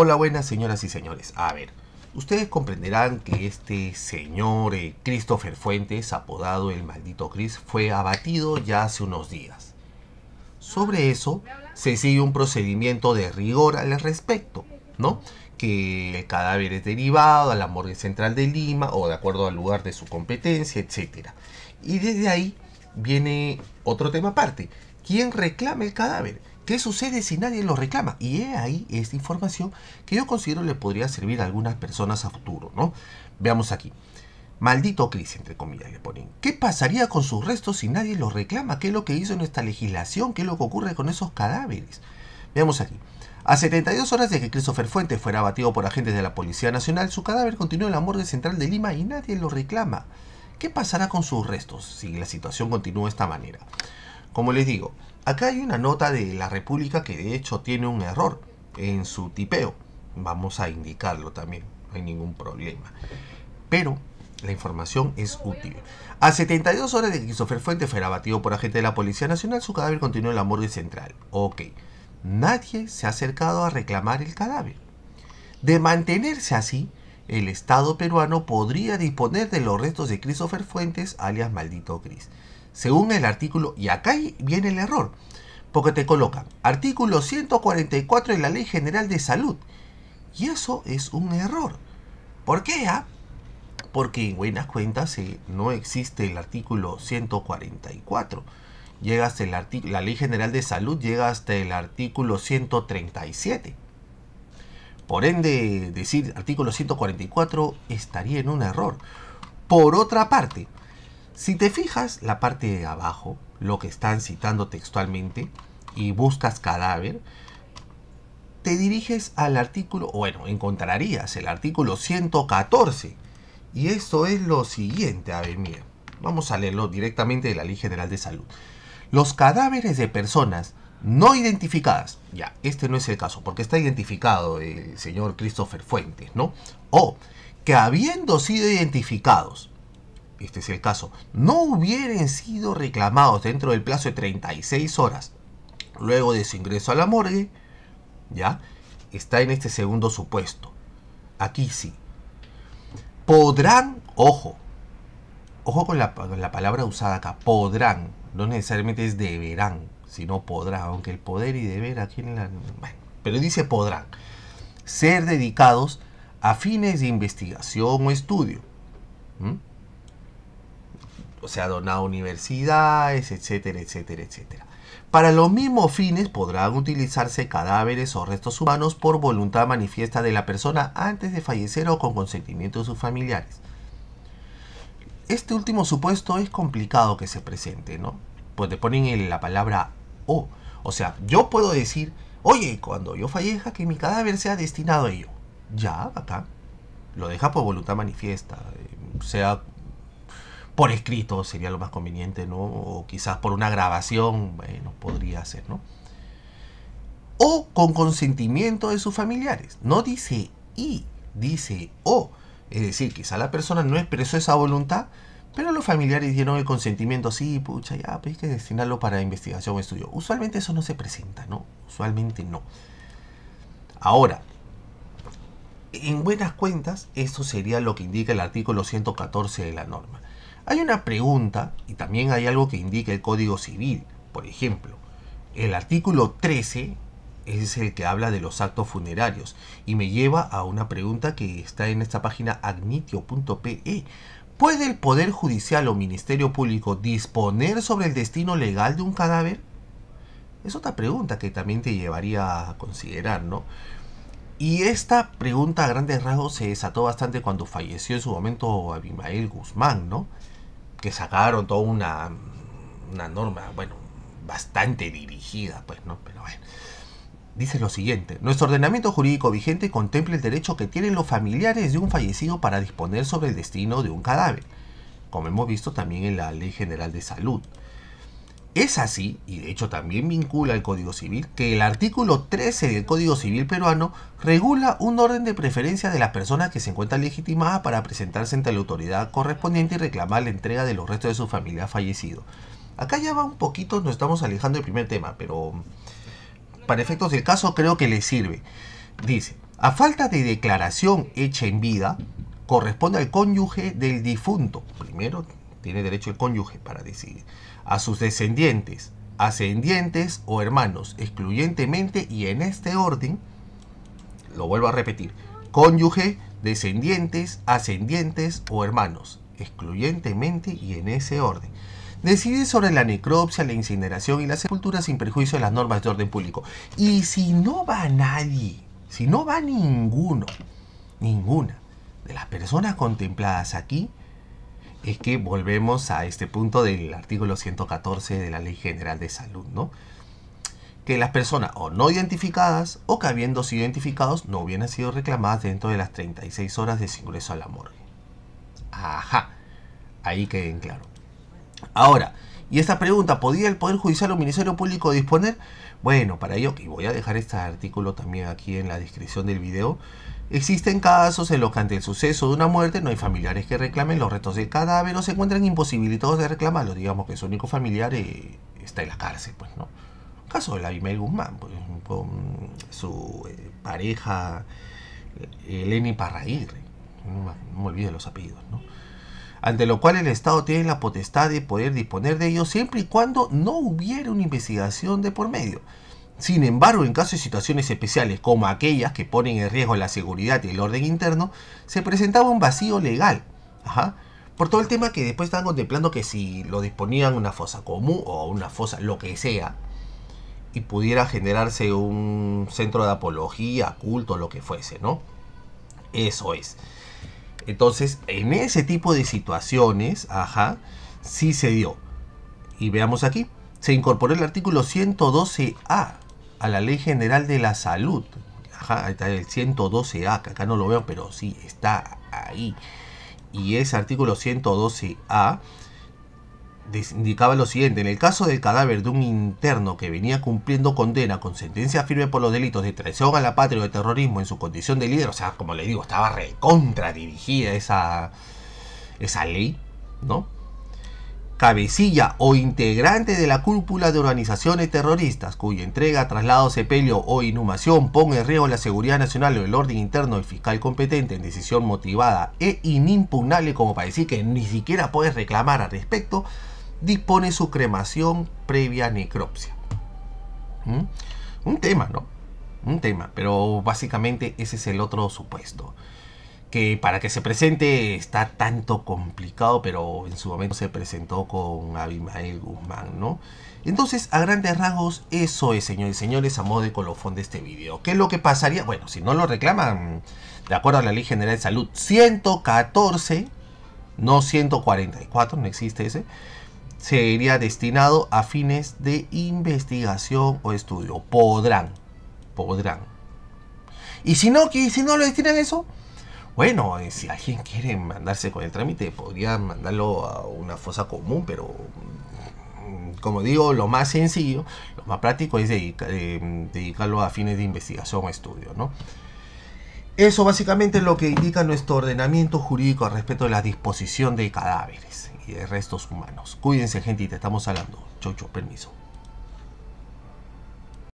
Hola, buenas señoras y señores. A ver, ustedes comprenderán que este señor eh, Christopher Fuentes, apodado el maldito Chris, fue abatido ya hace unos días. Sobre ah, eso se sigue un procedimiento de rigor al respecto, ¿no? Que el cadáver es derivado a la morgue central de Lima o de acuerdo al lugar de su competencia, etc. Y desde ahí viene otro tema aparte. ¿Quién reclama el cadáver? ¿Qué sucede si nadie lo reclama? Y he ahí esta información que yo considero le podría servir a algunas personas a futuro, ¿no? Veamos aquí. Maldito Cris, entre comillas, le ponen. ¿Qué pasaría con sus restos si nadie los reclama? ¿Qué es lo que hizo en esta legislación? ¿Qué es lo que ocurre con esos cadáveres? Veamos aquí. A 72 horas de que Christopher Fuentes fuera abatido por agentes de la Policía Nacional, su cadáver continuó en la morgue central de Lima y nadie lo reclama. ¿Qué pasará con sus restos si la situación continúa de esta manera? Como les digo, Acá hay una nota de la República que de hecho tiene un error en su tipeo. Vamos a indicarlo también, no hay ningún problema. Pero la información es útil. A 72 horas de que Christopher Fuentes fuera abatido por agente de la Policía Nacional, su cadáver continuó en la morgue central. Ok. Nadie se ha acercado a reclamar el cadáver. De mantenerse así, el Estado peruano podría disponer de los restos de Christopher Fuentes, alias Maldito gris según el artículo, y acá viene el error, porque te colocan artículo 144 de la Ley General de Salud. Y eso es un error. ¿Por qué? Ah? Porque en buenas cuentas eh, no existe el artículo 144. Llega la Ley General de Salud llega hasta el artículo 137. Por ende, decir artículo 144 estaría en un error. Por otra parte, si te fijas la parte de abajo, lo que están citando textualmente, y buscas cadáver, te diriges al artículo, bueno, encontrarías el artículo 114. Y esto es lo siguiente, a ver, vamos a leerlo directamente de la Ley General de Salud. Los cadáveres de personas no identificadas, ya, este no es el caso, porque está identificado el señor Christopher Fuentes, ¿no? O que habiendo sido identificados este es el caso, no hubieran sido reclamados dentro del plazo de 36 horas luego de su ingreso a la morgue, ¿ya? Está en este segundo supuesto. Aquí sí. Podrán, ojo, ojo con la, palabra usada acá, podrán, no necesariamente es deberán, sino podrán, aunque el poder y deber aquí en la... Bueno, pero dice podrán, ser dedicados a fines de investigación o estudio o sea, donado a universidades, etcétera, etcétera, etcétera. Para los mismos fines podrán utilizarse cadáveres o restos humanos por voluntad manifiesta de la persona antes de fallecer o con consentimiento de sus familiares. Este último supuesto es complicado que se presente, ¿no? Pues te ponen la palabra o. O sea, yo puedo decir, oye, cuando yo falleja, que mi cadáver sea destinado a ello. Ya, acá. Lo deja por voluntad manifiesta, eh, sea por escrito sería lo más conveniente, ¿no? O quizás por una grabación, bueno, podría ser, ¿no? O con consentimiento de sus familiares. No dice y, dice o. Es decir, quizá la persona no expresó esa voluntad, pero los familiares dieron el consentimiento, sí, pucha, ya, pues hay que destinarlo para investigación o estudio. Usualmente eso no se presenta, ¿no? Usualmente no. Ahora, en buenas cuentas, esto sería lo que indica el artículo 114 de la norma. Hay una pregunta y también hay algo que indica el Código Civil. Por ejemplo, el artículo 13 es el que habla de los actos funerarios y me lleva a una pregunta que está en esta página agnitio.pe. ¿Puede el Poder Judicial o Ministerio Público disponer sobre el destino legal de un cadáver? Es otra pregunta que también te llevaría a considerar, ¿no? Y esta pregunta a grandes rasgos se desató bastante cuando falleció en su momento Abimael Guzmán, ¿no? que sacaron toda una, norma, bueno, bastante dirigida, pues, ¿no? Pero bueno. Dice lo siguiente, nuestro ordenamiento jurídico vigente contempla el derecho que tienen los familiares de un fallecido para disponer sobre el destino de un cadáver, como hemos visto también en la Ley General de Salud. Es así, y de hecho también vincula al Código Civil, que el artículo 13 del Código Civil peruano regula un orden de preferencia de las personas que se encuentran legitimadas para presentarse ante la autoridad correspondiente y reclamar la entrega de los restos de su familia fallecido. Acá ya va un poquito, nos estamos alejando del primer tema, pero para efectos del caso creo que le sirve. Dice, a falta de declaración hecha en vida, corresponde al cónyuge del difunto. Primero tiene derecho el cónyuge para decidir a sus descendientes, ascendientes o hermanos, excluyentemente y en este orden, lo vuelvo a repetir, cónyuge, descendientes, ascendientes o hermanos, excluyentemente y en ese orden. Decide sobre la necropsia, la incineración y la sepultura sin perjuicio de las normas de orden público. Y si no va nadie, si no va ninguno, ninguna de las personas contempladas aquí, es que volvemos a este punto del artículo 114 de la Ley General de Salud, ¿no? Que las personas o no identificadas o que habiendo sido identificados no hubieran sido reclamadas dentro de las 36 horas de su ingreso a la morgue. Ajá, ahí queden claro. Ahora, y esta pregunta, ¿podía el Poder Judicial o el Ministerio Público disponer? Bueno, para ello, y voy a dejar este artículo también aquí en la descripción del video, existen casos en los que ante el suceso de una muerte no hay familiares que reclamen los restos del cadáver o se encuentran imposibilitados de reclamarlo, digamos que su único familiar eh, está en la cárcel, pues, ¿no? Caso de la Bimel Guzmán, pues, con su eh, pareja eh, Eleni Parraíre. no me, no los apellidos, ¿no? ante lo cual el Estado tiene la potestad de poder disponer de ellos siempre y cuando no hubiera una investigación de por medio. Sin embargo, en caso de situaciones especiales como aquellas que ponen en riesgo la seguridad y el orden interno, se presentaba un vacío legal. Ajá. Por todo el tema que después están contemplando que si lo disponían una fosa común o una fosa lo que sea, y pudiera generarse un centro de apología, culto, lo que fuese, ¿no? Eso es. Entonces, en ese tipo de situaciones, ajá, sí se dio. Y veamos aquí, se incorporó el artículo 112A a la Ley General de la Salud. Ajá, ahí está el 112A, que acá no lo veo, pero sí está ahí. Y ese artículo 112A indicaba lo siguiente, en el caso del cadáver de un interno que venía cumpliendo condena con sentencia firme por los delitos de traición a la patria o de terrorismo en su condición de líder, o sea, como le digo, estaba recontra dirigida esa, esa ley, ¿no? Cabecilla o integrante de la cúpula de organizaciones terroristas cuya entrega, traslado, sepelio o inhumación pone en riesgo la seguridad nacional o el orden interno del fiscal competente en decisión motivada e inimpugnable como para decir que ni siquiera puedes reclamar al respecto, dispone su cremación previa necropsia. ¿Mm? Un tema, ¿no? Un tema, pero básicamente ese es el otro supuesto. Que para que se presente está tanto complicado, pero en su momento se presentó con Abimael Guzmán, ¿no? Entonces, a grandes rasgos, eso es, señores y señores, a modo de colofón de este video. ¿Qué es lo que pasaría? Bueno, si no lo reclaman, de acuerdo a la Ley General de Salud 114, no 144, no existe ese, sería destinado a fines de investigación o estudio. Podrán, podrán. Y si no, si no lo destinan eso, bueno, eh, si alguien quiere mandarse con el trámite, podría mandarlo a una fosa común, pero mm, como digo, lo más sencillo, lo más práctico es eh, dedicarlo a fines de investigación o estudio, ¿no? Eso básicamente es lo que indica nuestro ordenamiento jurídico al respecto de la disposición de cadáveres de restos humanos. Cuídense, gente, y te estamos hablando. Chau, permiso.